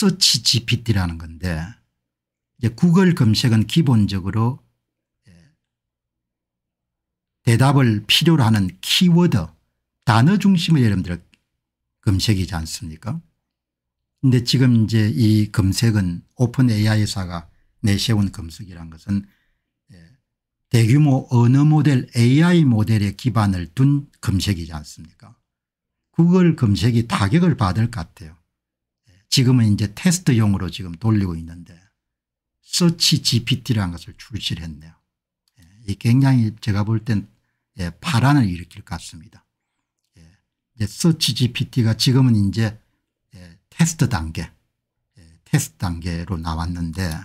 서치 gpt라는 건데 이제 구글 검색은 기본적으로 예, 대답을 필요로 하는 키워드 단어 중심의 여러분들 검색이지 않습니까 근데 지금 이제 이 검색은 오픈 AI 사가 내세운 검색이란 것은 예, 대규모 언어 모델 AI 모델에 기반을 둔 검색이지 않습니까 구글 검색이 타격을 받을 것 같아요. 지금은 이제 테스트용으로 지금 돌리고 있는데 서치 GPT라는 것을 출시를 했네요. 예, 굉장히 제가 볼땐 예, 파란을 일으킬 것 같습니다. 예, 서치 GPT가 지금은 이제 예, 테스트 단계, 예, 테스트 단계로 나왔는데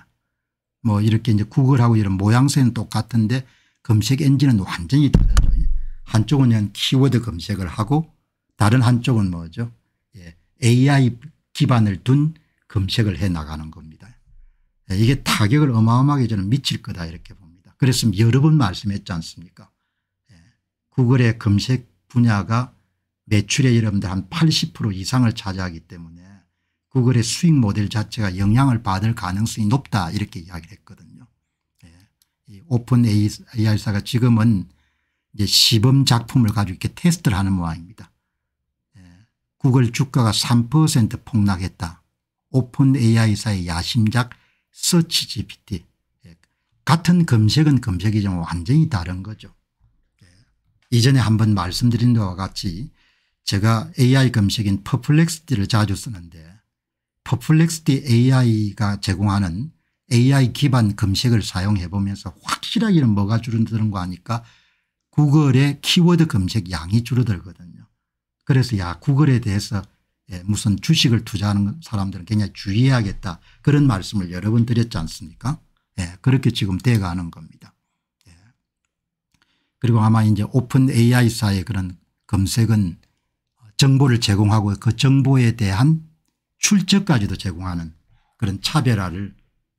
뭐 이렇게 이제 구글하고 이런 모양새는 똑같은데 검색 엔진은 완전히 다르죠. 한쪽은 그냥 키워드 검색을 하고 다른 한쪽은 뭐죠. 예, AI 기반을 둔 검색을 해 나가는 겁니다. 예, 이게 타격을 어마어마하게 저는 미칠 거다 이렇게 봅니다. 그래서 여러 번 말씀했지 않습니까 예, 구글의 검색 분야가 매출의 여러분들 한 80% 이상을 차지하기 때문에 구글의 수익 모델 자체가 영향을 받을 가능성이 높다 이렇게 이야기를 했거든요. 예. 오픈 AI사가 지금은 이제 시범 작품을 가지고 이렇게 테스트를 하는 모양입니다. 구글 주가가 3% 폭락했다. 오픈 AI사의 야심작 서치 GPT 예, 같은 검색은 검색이지만 완전히 다른 거죠. 예, 이전에 한번 말씀드린 바와 같이 제가 AI 검색인 퍼플렉스티를 자주 쓰는데 퍼플렉스티 AI가 제공하는 AI 기반 검색을 사용해 보면서 확실하게는 뭐가 줄어드는 거 아니까 구글의 키워드 검색 양이 줄어들거든요. 그래서 야 구글에 대해서 예, 무슨 주식을 투자하는 사람들은 굉장히 주의해야겠다 그런 말씀을 여러 번 드렸지 않습니까 예, 그렇게 지금 돼가는 겁니다. 예. 그리고 아마 이제 오픈 AI사의 그런 검색은 정보를 제공하고 그 정보에 대한 출처까지도 제공하는 그런 차별화를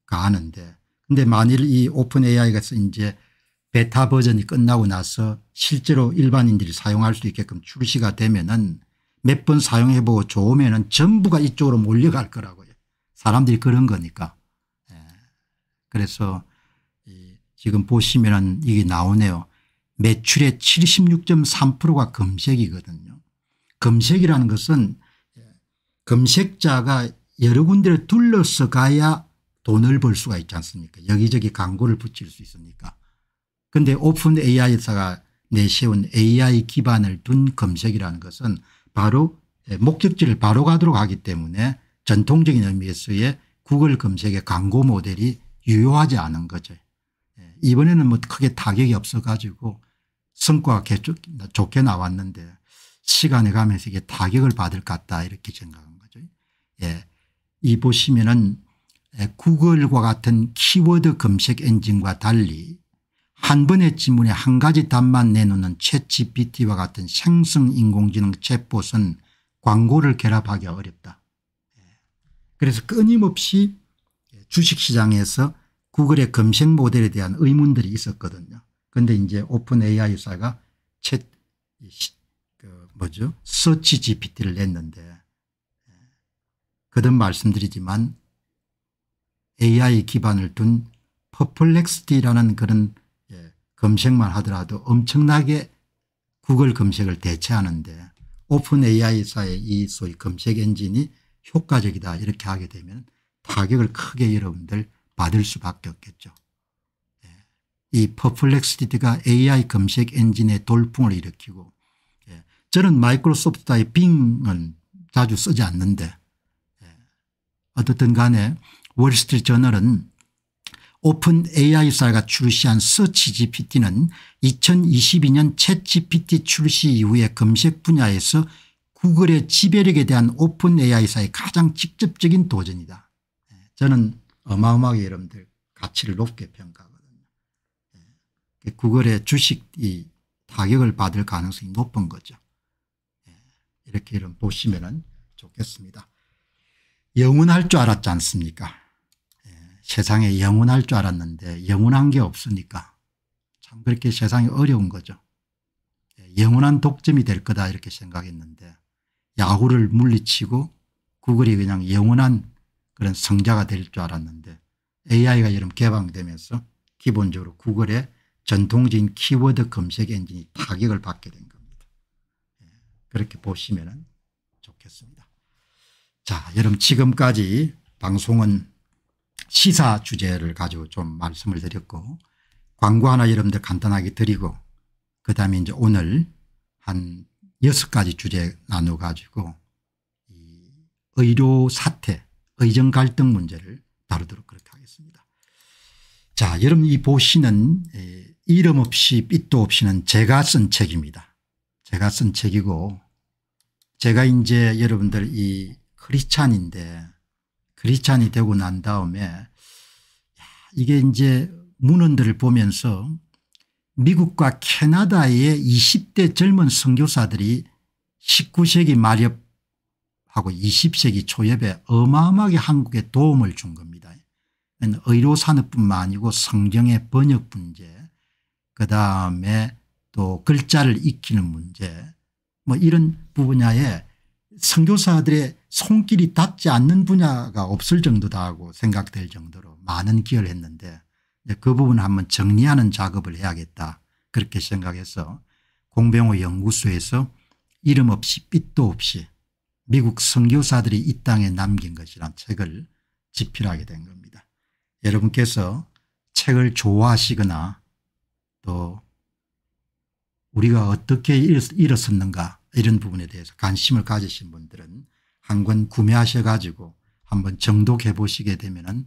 가하는데 근데 만일 이 오픈 AI가 이제 베타 버전이 끝나고 나서 실제로 일반인들이 사용할 수 있게끔 출시가 되면은 몇 번 사용해보고 좋으면은 전부가 이쪽으로 몰려갈 거라고요. 사람들이 그런 거니까. 예. 그래서 지금 보시면은 이게 나오네요. 매출의 76.3%가 검색이거든요. 검색이라는 것은 검색자가 예, 여러 군데를 둘러서 가야 돈을 벌 수가 있지 않습니까 여기저기 광고를 붙일 수 있으니까 그런데 오픈 AI사가 내세운 AI 기반을 둔 검색이라는 것은 바로 예, 목적지를 바로 가도록 하기 때문에 전통적인 의미에서의 구글 검색의 광고 모델이 유효하지 않은 거죠. 예, 이번에는 뭐 크게 타격이 없어 가지고 성과가 좋게 나왔는데 시간에 가면서 이게 타격을 받을 것 같다 이렇게 생각한 거죠. 예. 이 보시면은 예, 구글과 같은 키워드 검색 엔진과 달리 한 번의 질문에한 가지 답만 내놓는 챗GPT와 같은 생성 인공지능 챗봇은 광고를 결합하기 어렵다. 예. 그래서 끊임없이 주식시장에서 구글의 검색 모델에 대한 의문들이 있었거든요. 그런데 이제 오픈 AI 사가 챗, 그 뭐죠? 서치 GPT를 냈는데 거듭 예. 말씀드리지만 AI 기반을 둔 퍼플렉스티라는 그런 검색만 하더라도 엄청나게 구글 검색을 대체하는데 오픈 AI사의 이 소위 검색 엔진이 효과적이다 이렇게 하게 되면 타격을 크게 여러분들 받을 수밖에 없겠죠. 예. 이 퍼플렉시티가 AI 검색 엔진의 돌풍을 일으키고 예. 저는 마이크로소프트의 빙은 자주 쓰지 않는데 예. 어떻든 간에 월스트리트 저널은 오픈 AI사가 출시한 서치 GPT는 2022년 챗 GPT 출시 이후에 검색 분야에서 구글의 지배력에 대한 오픈 AI사의 가장 직접적인 도전이다. 예, 저는 어마어마하게 여러분들 가치를 높게 평가하거든요. 예, 구글의 주식이 타격을 받을 가능성이 높은 거죠. 예, 이렇게 이런 보시면 좋겠습니다. 영원할 줄 알았지 않습니까 세상에 영원할 줄 알았는데 영원한 게 없으니까 참 그렇게 세상이 어려운 거죠. 예, 영원한 독점이 될 거다 이렇게 생각했는데 야구를 물리치고 구글이 그냥 영원한 그런 성자가 될 줄 알았는데 AI가 여름 개방되면서 기본적으로 구글의 전통적인 키워드 검색 엔진이 타격을 받게 된 겁니다. 예, 그렇게 보시면 좋겠습니다. 자, 여러분 지금까지 방송은 시사 주제를 가지고 좀 말씀을 드렸고 광고 하나 여러분들 간단하게 드리고 그 다음에 이제 오늘 한 여섯 가지 주제 나눠 가지고 의료 사태 의정 갈등 문제를 다루도록 그렇게 하겠습니다. 자 여러분 이 보시는 이름 없이 빛도 없이는 제가 쓴 책입니다. 제가 쓴 책이고 제가 이제 여러분들 이 크리찬인데 크리스찬이 되고 난 다음에 이게 이제 문헌들을 보면서 미국과 캐나다의 20대 젊은 선교사들이 19세기 말엽하고 20세기 초엽에 어마어마하게 한국에 도움을 준 겁니다. 의료산업뿐만 아니고 성경의 번역 문제 그다음에 또 글자를 익히는 문제 뭐 이런 부 분야에 선교사들의 손길이 닿지 않는 분야가 없을 정도다고 생각될 정도로 많은 기여를 했는데 그 부분 을 한번 정리하는 작업을 해야겠다 그렇게 생각해서 공병호 연구소에서 이름 없이 빛도 없이 미국 선교사들이 이 땅에 남긴 것이란 책을 집필하게 된 겁니다. 여러분께서 책을 좋아하시거나 또 우리가 어떻게 일어섰는가 이런 부분에 대해서 관심을 가지신 분들은 한 권 구매하셔 가지고 한번 정독해 보시게 되면 은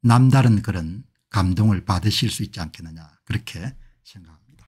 남다른 그런 감동을 받으실 수 있지 않겠느냐 그렇게 생각합니다.